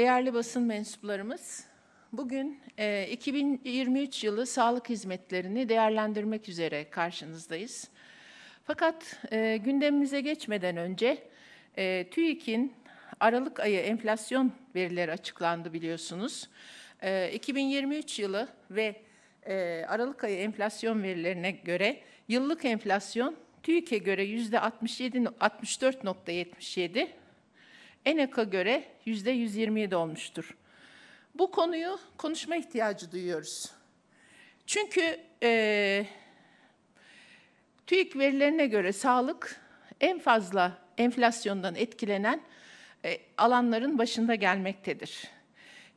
Değerli basın mensuplarımız, bugün 2023 e, yılı sağlık hizmetlerini değerlendirmek üzere karşınızdayız. Fakat e, gündemimize geçmeden önce e, TÜİK'in Aralık ayı enflasyon verileri açıklandı biliyorsunuz. 2023 yılı ve Aralık ayı enflasyon verilerine göre yıllık enflasyon TÜİK'e göre yüzde 67, 64.77, ENEK'a göre yüzde 127 olmuştur. Bu konuyu konuşma ihtiyacı duyuyoruz. Çünkü e, TÜİK verilerine göre sağlık en fazla enflasyondan etkilenen e, alanların başında gelmektedir.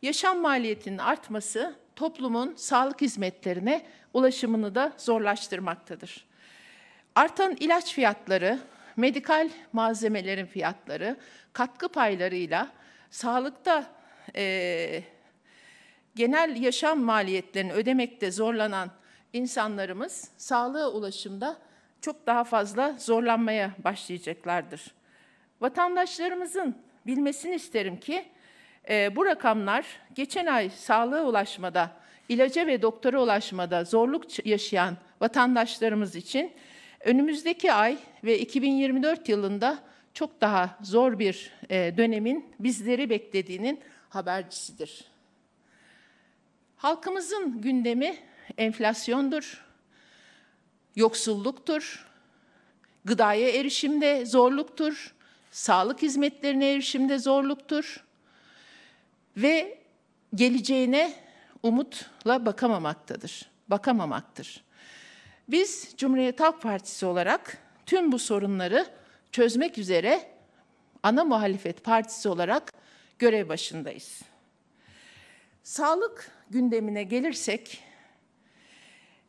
Yaşam maliyetinin artması toplumun sağlık hizmetlerine ulaşımını da zorlaştırmaktadır. Artan ilaç fiyatları, medikal malzemelerin fiyatları katkı paylarıyla sağlıkta e, genel yaşam maliyetlerini ödemekte zorlanan insanlarımız sağlığa ulaşımda çok daha fazla zorlanmaya başlayacaklardır. Vatandaşlarımızın bilmesini isterim ki e, bu rakamlar geçen ay sağlığa ulaşmada, ilaca ve doktora ulaşmada zorluk yaşayan vatandaşlarımız için Önümüzdeki ay ve 2024 yılında çok daha zor bir e, dönemin bizleri beklediğinin habercisidir. Halkımızın gündemi enflasyondur, yoksulluktur, gıdaya erişimde zorluktur, sağlık hizmetlerine erişimde zorluktur ve geleceğine umutla bakamamaktadır. Bakamamaktır. Biz Cumhuriyet Halk Partisi olarak tüm bu sorunları çözmek üzere ana muhalefet partisi olarak görev başındayız. Sağlık gündemine gelirsek,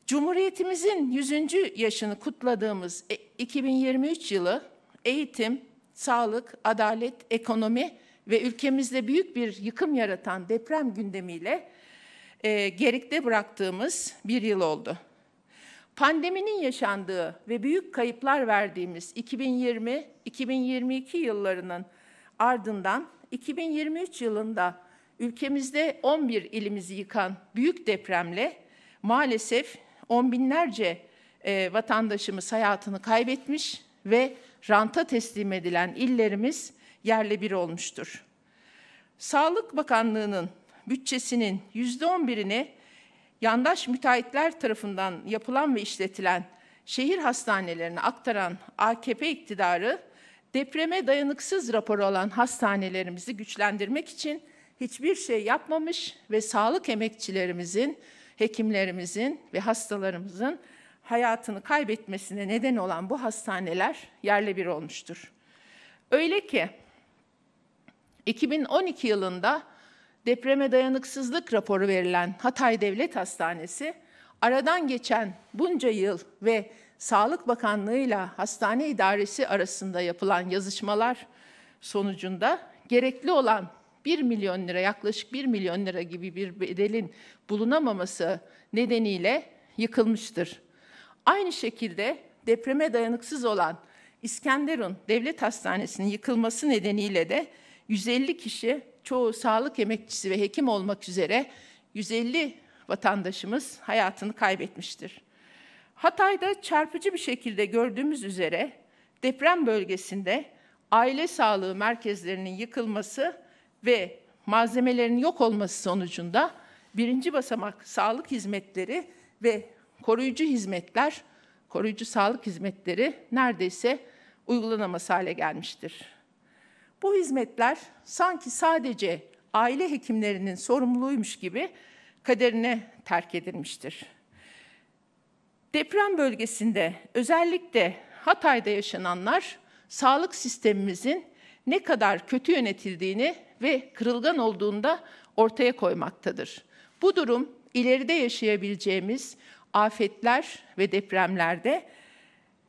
Cumhuriyetimizin 100. yaşını kutladığımız 2023 e, yılı eğitim, sağlık, adalet, ekonomi ve ülkemizde büyük bir yıkım yaratan deprem gündemiyle e, gerikte bıraktığımız bir yıl oldu. Pandeminin yaşandığı ve büyük kayıplar verdiğimiz 2020-2022 yıllarının ardından 2023 yılında ülkemizde 11 ilimizi yıkan büyük depremle maalesef on binlerce e, vatandaşımız hayatını kaybetmiş ve ranta teslim edilen illerimiz yerle bir olmuştur. Sağlık Bakanlığı'nın bütçesinin yüzde on birini yandaş müteahhitler tarafından yapılan ve işletilen şehir hastanelerini aktaran AKP iktidarı depreme dayanıksız raporu olan hastanelerimizi güçlendirmek için hiçbir şey yapmamış ve sağlık emekçilerimizin, hekimlerimizin ve hastalarımızın hayatını kaybetmesine neden olan bu hastaneler yerle bir olmuştur. Öyle ki 2012 yılında depreme dayanıksızlık raporu verilen Hatay Devlet Hastanesi, aradan geçen bunca yıl ve Sağlık Bakanlığı ile hastane idaresi arasında yapılan yazışmalar sonucunda gerekli olan 1 milyon lira yaklaşık 1 milyon lira gibi bir bedelin bulunamaması nedeniyle yıkılmıştır. Aynı şekilde depreme dayanıksız olan İskenderun Devlet Hastanesi'nin yıkılması nedeniyle de 150 kişi çoğu sağlık emekçisi ve hekim olmak üzere 150 vatandaşımız hayatını kaybetmiştir. Hatay'da çarpıcı bir şekilde gördüğümüz üzere deprem bölgesinde aile sağlığı merkezlerinin yıkılması ve malzemelerin yok olması sonucunda birinci basamak sağlık hizmetleri ve koruyucu hizmetler, koruyucu sağlık hizmetleri neredeyse uygulanamaz hale gelmiştir bu hizmetler sanki sadece aile hekimlerinin sorumluluğuymuş gibi kaderine terk edilmiştir. Deprem bölgesinde özellikle Hatay'da yaşananlar sağlık sistemimizin ne kadar kötü yönetildiğini ve kırılgan olduğunda ortaya koymaktadır. Bu durum ileride yaşayabileceğimiz afetler ve depremlerde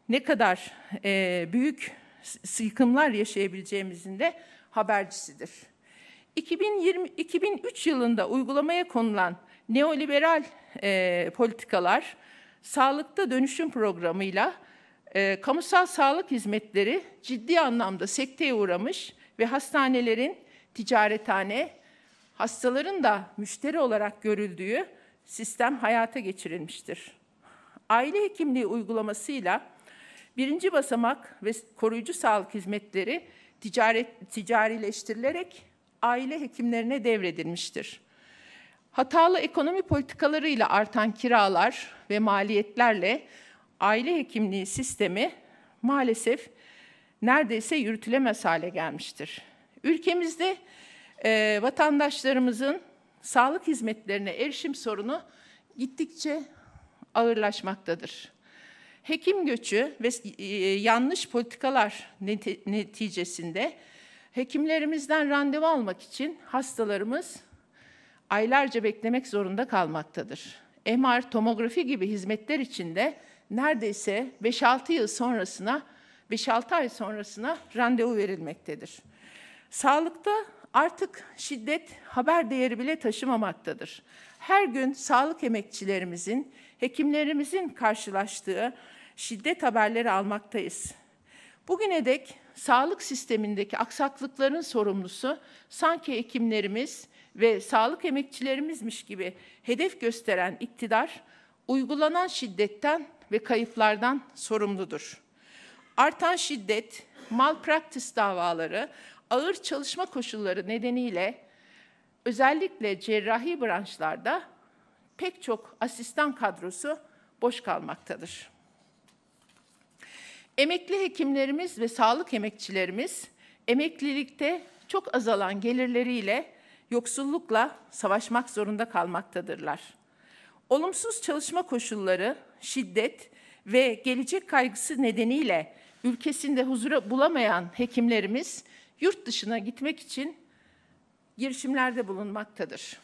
ne kadar e, büyük sıkımlar yaşayabileceğimizin de habercisidir. 2020, 2003 yılında uygulamaya konulan neoliberal e, politikalar, sağlıkta dönüşüm programıyla e, kamusal sağlık hizmetleri ciddi anlamda sekteye uğramış ve hastanelerin ticarethane, hastaların da müşteri olarak görüldüğü sistem hayata geçirilmiştir. Aile hekimliği uygulamasıyla Birinci basamak ve koruyucu sağlık hizmetleri ticaret, ticarileştirilerek aile hekimlerine devredilmiştir. Hatalı ekonomi politikalarıyla artan kiralar ve maliyetlerle aile hekimliği sistemi maalesef neredeyse yürütülemez hale gelmiştir. Ülkemizde e, vatandaşlarımızın sağlık hizmetlerine erişim sorunu gittikçe ağırlaşmaktadır. Hekim göçü ve e, e, yanlış politikalar neticesinde hekimlerimizden randevu almak için hastalarımız aylarca beklemek zorunda kalmaktadır. MR, tomografi gibi hizmetler için de neredeyse 5-6 yıl sonrasına, 5-6 ay sonrasına randevu verilmektedir. Sağlıkta artık şiddet haber değeri bile taşımamaktadır. Her gün sağlık emekçilerimizin, hekimlerimizin karşılaştığı şiddet haberleri almaktayız. Bugüne dek sağlık sistemindeki aksaklıkların sorumlusu sanki hekimlerimiz ve sağlık emekçilerimizmiş gibi hedef gösteren iktidar uygulanan şiddetten ve kayıplardan sorumludur. Artan şiddet, malpraktis davaları, ağır çalışma koşulları nedeniyle özellikle cerrahi branşlarda pek çok asistan kadrosu boş kalmaktadır. Emekli hekimlerimiz ve sağlık emekçilerimiz emeklilikte çok azalan gelirleriyle yoksullukla savaşmak zorunda kalmaktadırlar. Olumsuz çalışma koşulları, şiddet ve gelecek kaygısı nedeniyle ülkesinde huzura bulamayan hekimlerimiz yurt dışına gitmek için girişimlerde bulunmaktadır.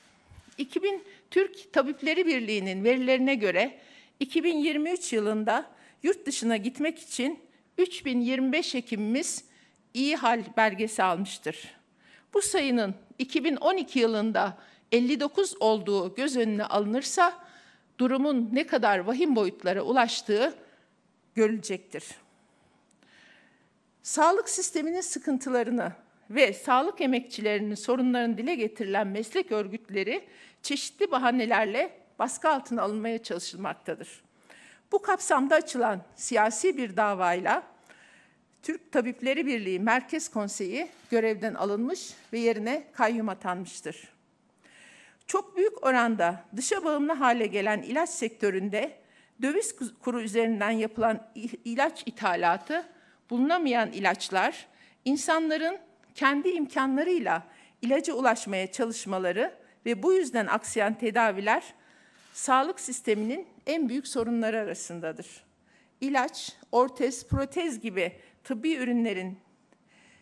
2000 Türk Tabipleri Birliği'nin verilerine göre 2023 yılında yurt dışına gitmek için 3025 hekimimiz iyi hal belgesi almıştır. Bu sayının 2012 yılında 59 olduğu göz önüne alınırsa durumun ne kadar vahim boyutlara ulaştığı görülecektir. Sağlık sisteminin sıkıntılarını ve sağlık emekçilerinin sorunlarını dile getirilen meslek örgütleri çeşitli bahanelerle baskı altına alınmaya çalışılmaktadır. Bu kapsamda açılan siyasi bir davayla Türk Tabipleri Birliği Merkez Konseyi görevden alınmış ve yerine kayyum atanmıştır. Çok büyük oranda dışa bağımlı hale gelen ilaç sektöründe döviz kuru üzerinden yapılan ilaç ithalatı, bulunamayan ilaçlar, insanların kendi imkanlarıyla ilaca ulaşmaya çalışmaları ve bu yüzden aksayan tedaviler sağlık sisteminin en büyük sorunları arasındadır. İlaç, ortez, protez gibi tıbbi ürünlerin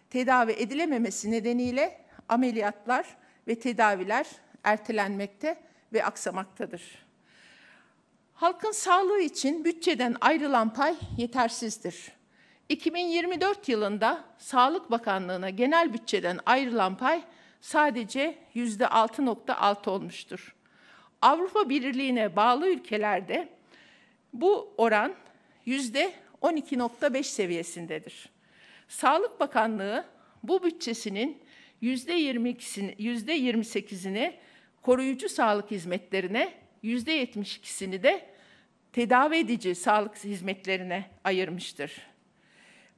tedavi edilememesi nedeniyle ameliyatlar ve tedaviler ertelenmekte ve aksamaktadır. Halkın sağlığı için bütçeden ayrılan pay yetersizdir. 2024 yılında Sağlık Bakanlığı'na genel bütçeden ayrılan pay sadece %6.6 olmuştur. Avrupa Birliği'ne bağlı ülkelerde bu oran yüzde 12.5 seviyesindedir. Sağlık Bakanlığı bu bütçesinin yüzde 22'sini, yüzde 28'ini koruyucu sağlık hizmetlerine, yüzde 72'sini de tedavi edici sağlık hizmetlerine ayırmıştır.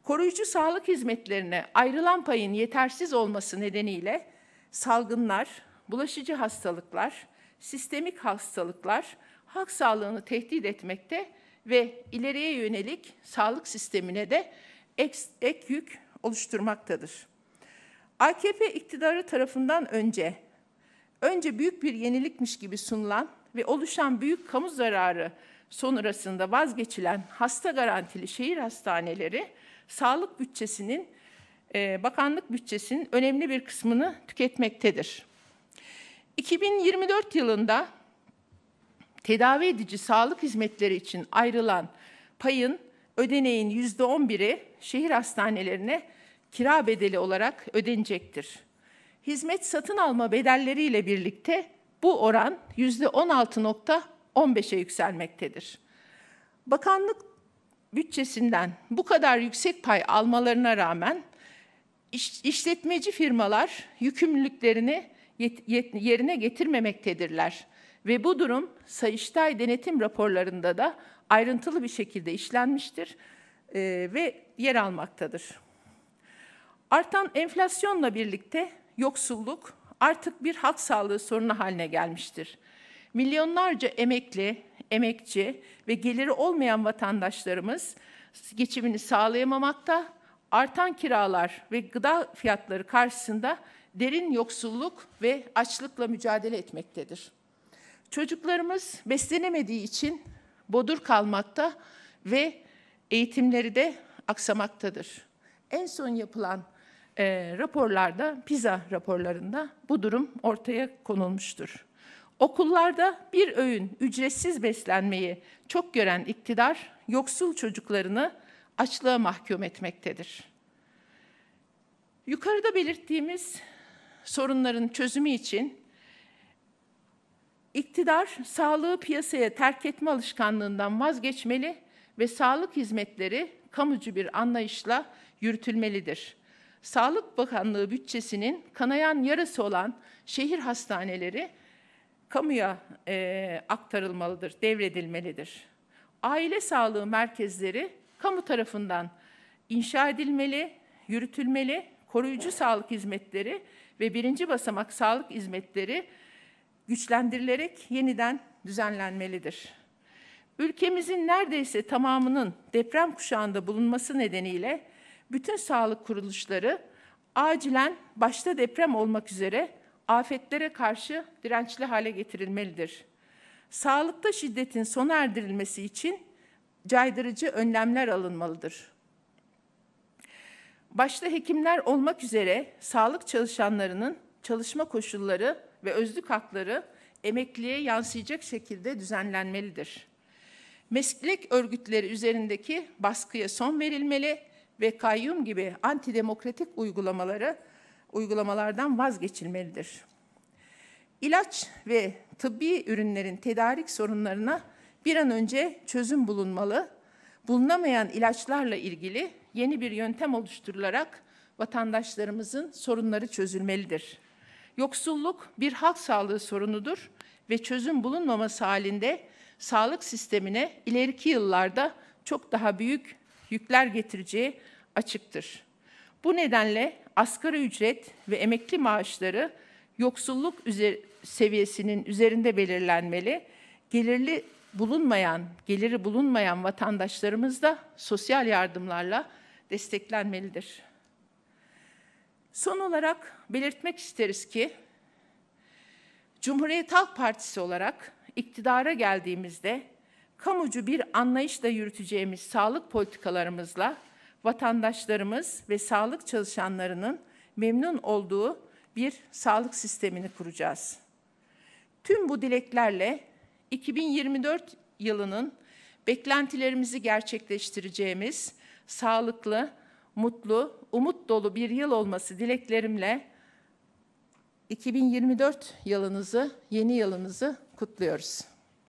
Koruyucu sağlık hizmetlerine ayrılan payın yetersiz olması nedeniyle salgınlar, bulaşıcı hastalıklar, sistemik hastalıklar halk sağlığını tehdit etmekte ve ileriye yönelik sağlık sistemine de ek, ek yük oluşturmaktadır. AKP iktidarı tarafından önce, önce büyük bir yenilikmiş gibi sunulan ve oluşan büyük kamu zararı sonrasında vazgeçilen hasta garantili şehir hastaneleri sağlık bütçesinin, e, bakanlık bütçesinin önemli bir kısmını tüketmektedir. 2024 yılında tedavi edici sağlık hizmetleri için ayrılan payın ödeneğin yüzde on şehir hastanelerine kira bedeli olarak ödenecektir. Hizmet satın alma bedelleriyle birlikte bu oran yüzde on yükselmektedir. Bakanlık bütçesinden bu kadar yüksek pay almalarına rağmen iş, işletmeci firmalar yükümlülüklerini yerine getirmemektedirler. Ve bu durum Sayıştay denetim raporlarında da ayrıntılı bir şekilde işlenmiştir e, ve yer almaktadır. Artan enflasyonla birlikte yoksulluk artık bir hak sağlığı sorunu haline gelmiştir. Milyonlarca emekli, emekçi ve geliri olmayan vatandaşlarımız geçimini sağlayamamakta, artan kiralar ve gıda fiyatları karşısında derin yoksulluk ve açlıkla mücadele etmektedir. Çocuklarımız beslenemediği için bodur kalmakta ve eğitimleri de aksamaktadır. En son yapılan e, raporlarda, PISA raporlarında bu durum ortaya konulmuştur. Okullarda bir öğün ücretsiz beslenmeyi çok gören iktidar yoksul çocuklarını açlığa mahkum etmektedir. Yukarıda belirttiğimiz sorunların çözümü için iktidar sağlığı piyasaya terk etme alışkanlığından vazgeçmeli ve sağlık hizmetleri kamucu bir anlayışla yürütülmelidir. Sağlık Bakanlığı bütçesinin kanayan yarası olan şehir hastaneleri kamuya e, aktarılmalıdır, devredilmelidir. Aile sağlığı merkezleri kamu tarafından inşa edilmeli, yürütülmeli koruyucu sağlık hizmetleri ve birinci basamak sağlık hizmetleri güçlendirilerek yeniden düzenlenmelidir. Ülkemizin neredeyse tamamının deprem kuşağında bulunması nedeniyle bütün sağlık kuruluşları acilen başta deprem olmak üzere afetlere karşı dirençli hale getirilmelidir. Sağlıkta şiddetin sona erdirilmesi için caydırıcı önlemler alınmalıdır. Başta hekimler olmak üzere sağlık çalışanlarının çalışma koşulları ve özlük hakları emekliye yansıyacak şekilde düzenlenmelidir. Meslek örgütleri üzerindeki baskıya son verilmeli ve kayyum gibi antidemokratik uygulamaları uygulamalardan vazgeçilmelidir. İlaç ve tıbbi ürünlerin tedarik sorunlarına bir an önce çözüm bulunmalı. Bulunamayan ilaçlarla ilgili yeni bir yöntem oluşturularak vatandaşlarımızın sorunları çözülmelidir. Yoksulluk bir halk sağlığı sorunudur ve çözüm bulunmaması halinde sağlık sistemine ileriki yıllarda çok daha büyük yükler getireceği açıktır. Bu nedenle asgari ücret ve emekli maaşları yoksulluk seviyesinin üzerinde belirlenmeli, gelirli bulunmayan, geliri bulunmayan vatandaşlarımız da sosyal yardımlarla desteklenmelidir. Son olarak belirtmek isteriz ki Cumhuriyet Halk Partisi olarak iktidara geldiğimizde kamucu bir anlayışla yürüteceğimiz sağlık politikalarımızla vatandaşlarımız ve sağlık çalışanlarının memnun olduğu bir sağlık sistemini kuracağız. Tüm bu dileklerle 2024 yılının beklentilerimizi gerçekleştireceğimiz sağlıklı, mutlu, umut dolu bir yıl olması dileklerimle 2024 yılınızı, yeni yılınızı kutluyoruz.